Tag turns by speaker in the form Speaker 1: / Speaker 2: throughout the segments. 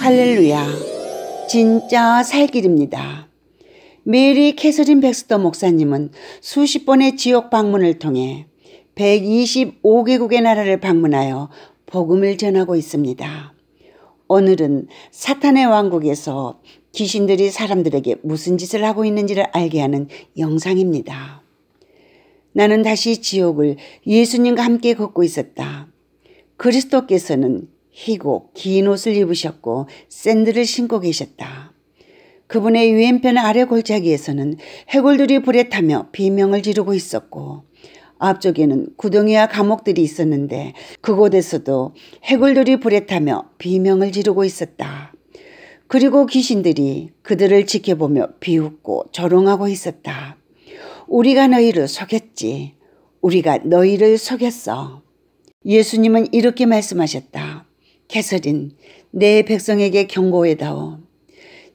Speaker 1: 할렐루야. 진짜 살 길입니다. 메리 캐서린 백스터 목사님은 수십 번의 지역 방문을 통해 125개국의 나라를 방문하여 복음을 전하고 있습니다. 오늘은 사탄의 왕국에서 귀신들이 사람들에게 무슨 짓을 하고 있는지를 알게 하는 영상입니다. 나는 다시 지옥을 예수님과 함께 걷고 있었다. 그리스도께서는 희고 긴 옷을 입으셨고 샌들을 신고 계셨다. 그분의 왼편 아래 골짜기에서는 해골들이 불에 타며 비명을 지르고 있었고 앞쪽에는 구덩이와 감옥들이 있었는데 그곳에서도 해골들이 불에 타며 비명을 지르고 있었다. 그리고 귀신들이 그들을 지켜보며 비웃고 조롱하고 있었다. 우리가 너희를 속였지. 우리가 너희를 속였어. 예수님은 이렇게 말씀하셨다. 개설인 내 백성에게 경고해다오.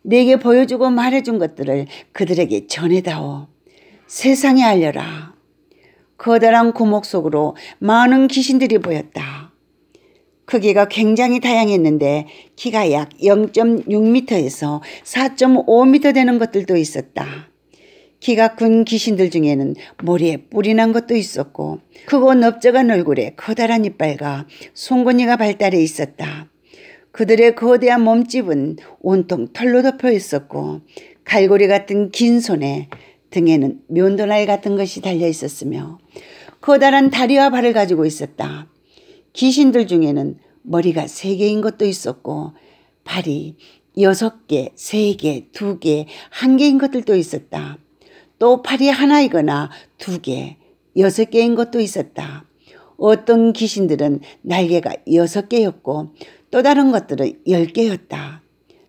Speaker 1: 내게 보여주고 말해준 것들을 그들에게 전해다오. 세상에 알려라. 커다란 구멍 속으로 많은 귀신들이 보였다. 크기가 굉장히 다양했는데 키가 약 0.6m에서 4.5m 되는 것들도 있었다. 키가큰 귀신들 중에는 머리에 뿌리 난 것도 있었고 크고 그 넓적한 얼굴에 커다란 이빨과 송곳니가 발달해 있었다. 그들의 거대한 몸집은 온통 털로 덮여 있었고 갈고리 같은 긴 손에 등에는 면도날 같은 것이 달려 있었으며 커다란 다리와 발을 가지고 있었다. 귀신들 중에는 머리가 세 개인 것도 있었고 발이 여섯 개, 세 개, 두 개, 한 개인 것들도 있었다. 또 팔이 하나이거나 두 개, 여섯 개인 것도 있었다. 어떤 귀신들은 날개가 여섯 개였고 또 다른 것들은 열 개였다.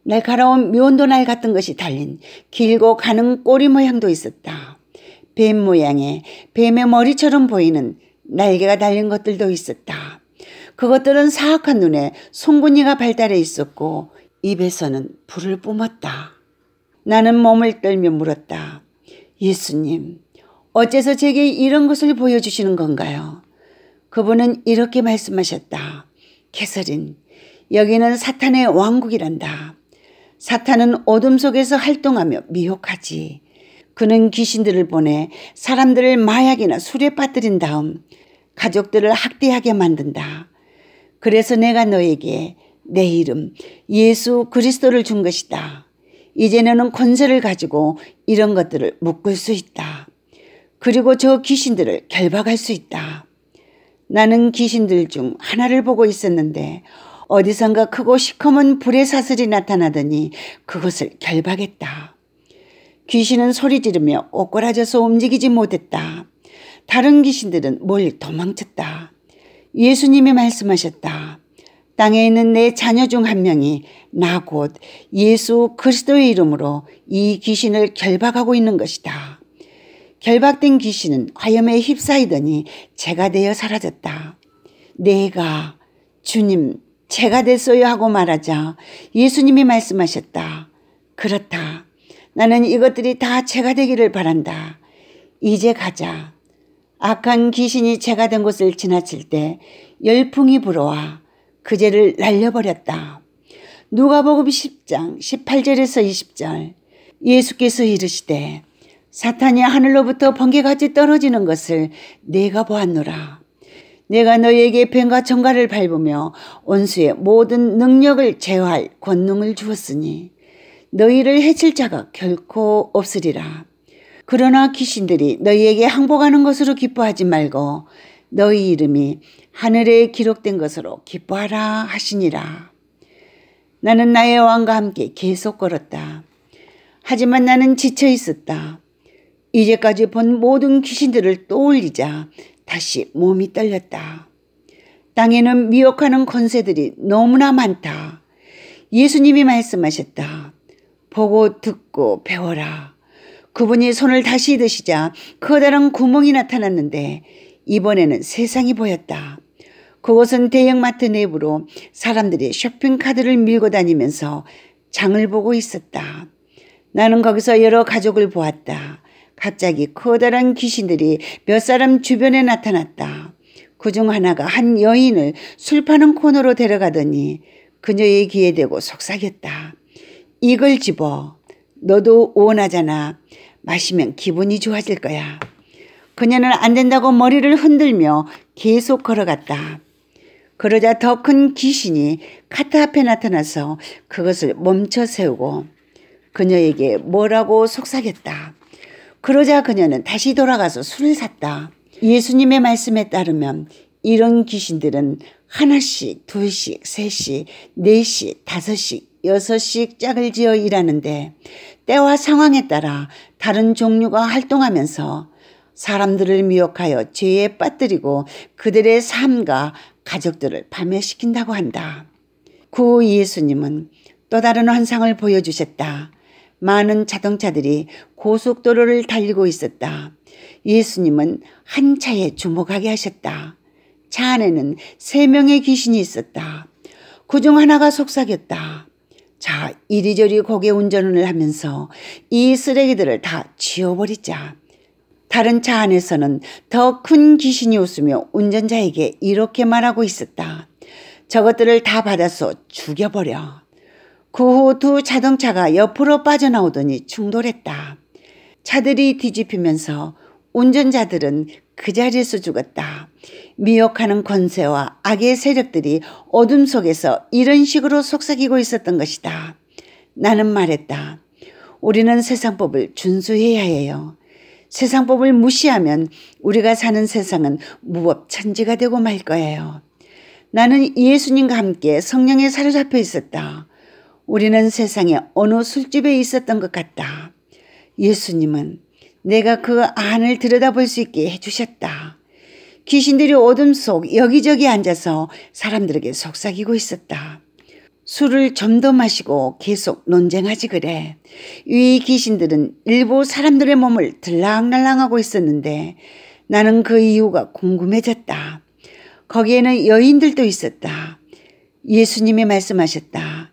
Speaker 1: 날카로운 묘온도날 같은 것이 달린 길고 가는 꼬리 모양도 있었다. 뱀 모양의 뱀의 머리처럼 보이는 날개가 달린 것들도 있었다. 그것들은 사악한 눈에 송곳니가 발달해 있었고 입에서는 불을 뿜었다. 나는 몸을 떨며 물었다. 예수님, 어째서 제게 이런 것을 보여주시는 건가요? 그분은 이렇게 말씀하셨다. 캐서린, 여기는 사탄의 왕국이란다. 사탄은 어둠 속에서 활동하며 미혹하지. 그는 귀신들을 보내 사람들을 마약이나 술에 빠뜨린 다음 가족들을 학대하게 만든다. 그래서 내가 너에게 내 이름 예수 그리스도를 준 것이다. 이제 너는 권세를 가지고 이런 것들을 묶을 수 있다. 그리고 저 귀신들을 결박할 수 있다. 나는 귀신들 중 하나를 보고 있었는데 어디선가 크고 시커먼 불의 사슬이 나타나더니 그것을 결박했다. 귀신은 소리 지르며 옷꼬라져서 움직이지 못했다. 다른 귀신들은 멀리 도망쳤다. 예수님이 말씀하셨다. 땅에 있는 내 자녀 중 한 명이 나 곧 예수 그리스도의 이름으로 이 귀신을 결박하고 있는 것이다. 결박된 귀신은 화염에 휩싸이더니 제가 되어 사라졌다. 내가 주님 제가 됐어요 하고 말하자 예수님이 말씀하셨다. 그렇다. 나는 이것들이 다 제가 되기를 바란다. 이제 가자. 악한 귀신이 제가 된 곳을 지나칠 때 열풍이 불어와 그 죄를 날려버렸다. 누가복음 10장 18절에서 20절 예수께서 이르시되 사탄이 하늘로부터 번개같이 떨어지는 것을 내가 보았노라. 내가 너에게 뱀과 정갈을 밟으며 원수의 모든 능력을 제어할 권능을 주었으니 너희를 해칠 자가 결코 없으리라. 그러나 귀신들이 너희에게 항복하는 것으로 기뻐하지 말고 너희 이름이 하늘에 기록된 것으로 기뻐하라 하시니라. 나는 나의 왕과 함께 계속 걸었다. 하지만 나는 지쳐 있었다. 이제까지 본 모든 귀신들을 떠올리자 다시 몸이 떨렸다. 땅에는 미혹하는 권세들이 너무나 많다. 예수님이 말씀하셨다. 보고 듣고 배워라. 그분이 손을 다시 드시자 커다란 구멍이 나타났는데 이번에는 세상이 보였다. 그곳은 대형마트 내부로 사람들이 쇼핑카드를 밀고 다니면서 장을 보고 있었다. 나는 거기서 여러 가족을 보았다. 갑자기 커다란 귀신들이 몇 사람 주변에 나타났다. 그 중 하나가 한 여인을 술 파는 코너로 데려가더니 그녀의 귀에 대고 속삭였다. 이걸 집어. 너도 원하잖아. 마시면 기분이 좋아질 거야. 그녀는 안 된다고 머리를 흔들며 계속 걸어갔다. 그러자 더 큰 귀신이 카타 앞에 나타나서 그것을 멈춰 세우고 그녀에게 뭐라고 속삭였다. 그러자 그녀는 다시 돌아가서 술을 샀다. 예수님의 말씀에 따르면 이런 귀신들은 하나씩, 둘씩, 셋씩, 넷씩, 다섯씩, 여섯씩 짝을 지어 일하는데 때와 상황에 따라 다른 종류가 활동하면서 사람들을 미혹하여 죄에 빠뜨리고 그들의 삶과 가족들을 파멸시킨다고 한다. 구 예수님은 또 다른 환상을 보여주셨다. 많은 자동차들이 고속도로를 달리고 있었다. 예수님은 한 차에 주목하게 하셨다. 차 안에는 세 명의 귀신이 있었다. 그 중 하나가 속삭였다. 자, 이리저리 고개 운전을 하면서 이 쓰레기들을 다 치워버리자. 다른 차 안에서는 더 큰 귀신이 웃으며 운전자에게 이렇게 말하고 있었다. 저것들을 다 받아서 죽여버려. 그 후 두 자동차가 옆으로 빠져나오더니 충돌했다. 차들이 뒤집히면서 운전자들은 그 자리에서 죽었다. 미혹하는 권세와 악의 세력들이 어둠 속에서 이런 식으로 속삭이고 있었던 것이다. 나는 말했다. 우리는 세상법을 준수해야 해요. 세상법을 무시하면 우리가 사는 세상은 무법천지가 되고 말 거예요. 나는 예수님과 함께 성령에 사로잡혀 있었다. 우리는 세상의 어느 술집에 있었던 것 같다. 예수님은 내가 그 안을 들여다볼 수 있게 해주셨다. 귀신들이 어둠 속 여기저기 앉아서 사람들에게 속삭이고 있었다. 술을 좀 더 마시고 계속 논쟁하지 그래. 위 귀신들은 일부 사람들의 몸을 들락날락하고 있었는데 나는 그 이유가 궁금해졌다. 거기에는 여인들도 있었다. 예수님이 말씀하셨다.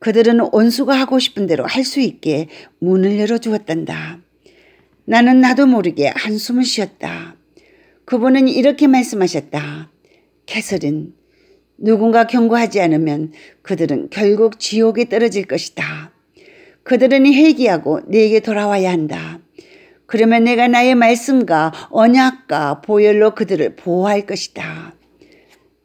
Speaker 1: 그들은 원수가 하고 싶은 대로 할 수 있게 문을 열어주었단다. 나는 나도 모르게 한숨을 쉬었다. 그분은 이렇게 말씀하셨다. 캐서린, 누군가 경고하지 않으면 그들은 결국 지옥에 떨어질 것이다. 그들은 회개하고 내게 돌아와야 한다. 그러면 내가 나의 말씀과 언약과 보혈로 그들을 보호할 것이다.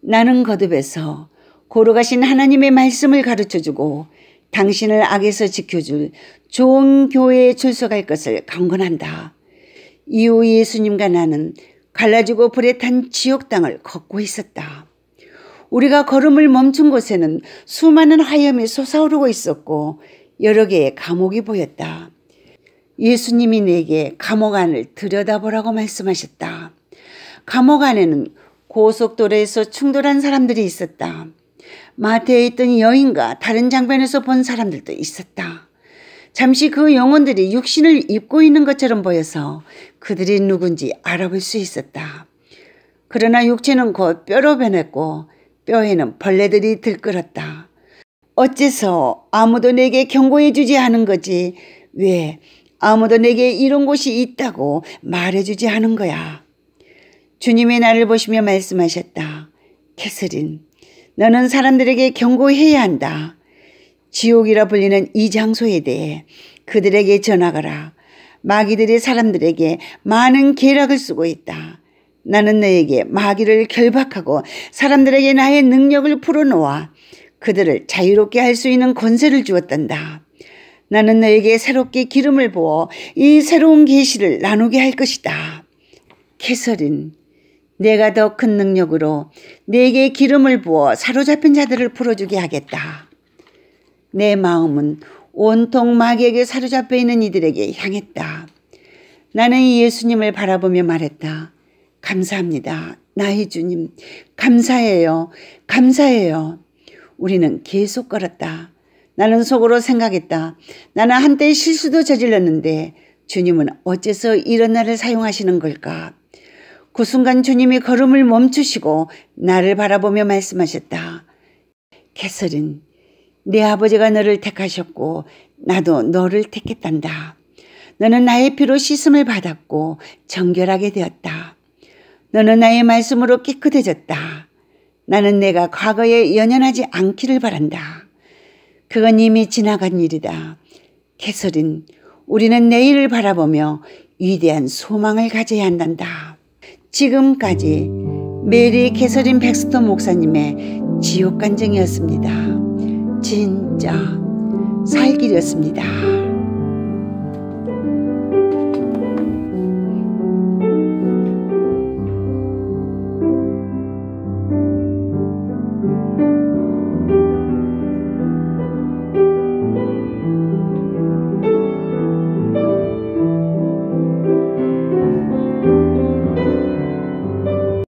Speaker 1: 나는 거듭해서 고로가신 하나님의 말씀을 가르쳐주고 당신을 악에서 지켜줄 좋은 교회에 출석할 것을 강건한다. 이후 예수님과 나는 갈라지고 불에 탄 지옥 땅을 걷고 있었다. 우리가 걸음을 멈춘 곳에는 수많은 화염이 솟아오르고 있었고 여러 개의 감옥이 보였다. 예수님이 내게 감옥 안을 들여다보라고 말씀하셨다. 감옥 안에는 고속도로에서 충돌한 사람들이 있었다. 마트에 있던 여인과 다른 장면에서 본 사람들도 있었다. 잠시 그 영혼들이 육신을 입고 있는 것처럼 보여서 그들이 누군지 알아볼 수 있었다. 그러나 육체는 곧 뼈로 변했고 뼈에는 벌레들이 들끓었다. 어째서 아무도 내게 경고해 주지 않은 거지? 왜 아무도 내게 이런 곳이 있다고 말해 주지 않은 거야? 주님의 나를 보시며 말씀하셨다. 캐슬린, 너는 사람들에게 경고해야 한다. 지옥이라 불리는 이 장소에 대해 그들에게 전하거라. 마귀들이 사람들에게 많은 계략을 쓰고 있다. 나는 너에게 마귀를 결박하고 사람들에게 나의 능력을 풀어놓아 그들을 자유롭게 할 수 있는 권세를 주었단다. 나는 너에게 새롭게 기름을 부어 이 새로운 계시를 나누게 할 것이다. 캐서린, 내가 더 큰 능력으로 내게 기름을 부어 사로잡힌 자들을 풀어주게 하겠다. 내 마음은 온통 마귀에게 사로잡혀 있는 이들에게 향했다. 나는 예수님을 바라보며 말했다. 감사합니다. 나의 주님, 감사해요. 감사해요. 우리는 계속 걸었다. 나는 속으로 생각했다. 나는 한때 실수도 저질렀는데 주님은 어째서 이런 나를 사용하시는 걸까? 그 순간 주님이 걸음을 멈추시고 나를 바라보며 말씀하셨다. 캐서린, 내 아버지가 너를 택하셨고 나도 너를 택했단다. 너는 나의 피로 씻음을 받았고 정결하게 되었다. 너는 나의 말씀으로 깨끗해졌다. 나는 내가 과거에 연연하지 않기를 바란다. 그건 이미 지나간 일이다. 캐서린, 우리는 내일을 바라보며 위대한 소망을 가져야 한단다. 지금까지 메리 캐서린 백스터 목사님의 지옥 간증이었습니다. 진짜 살길이었습니다.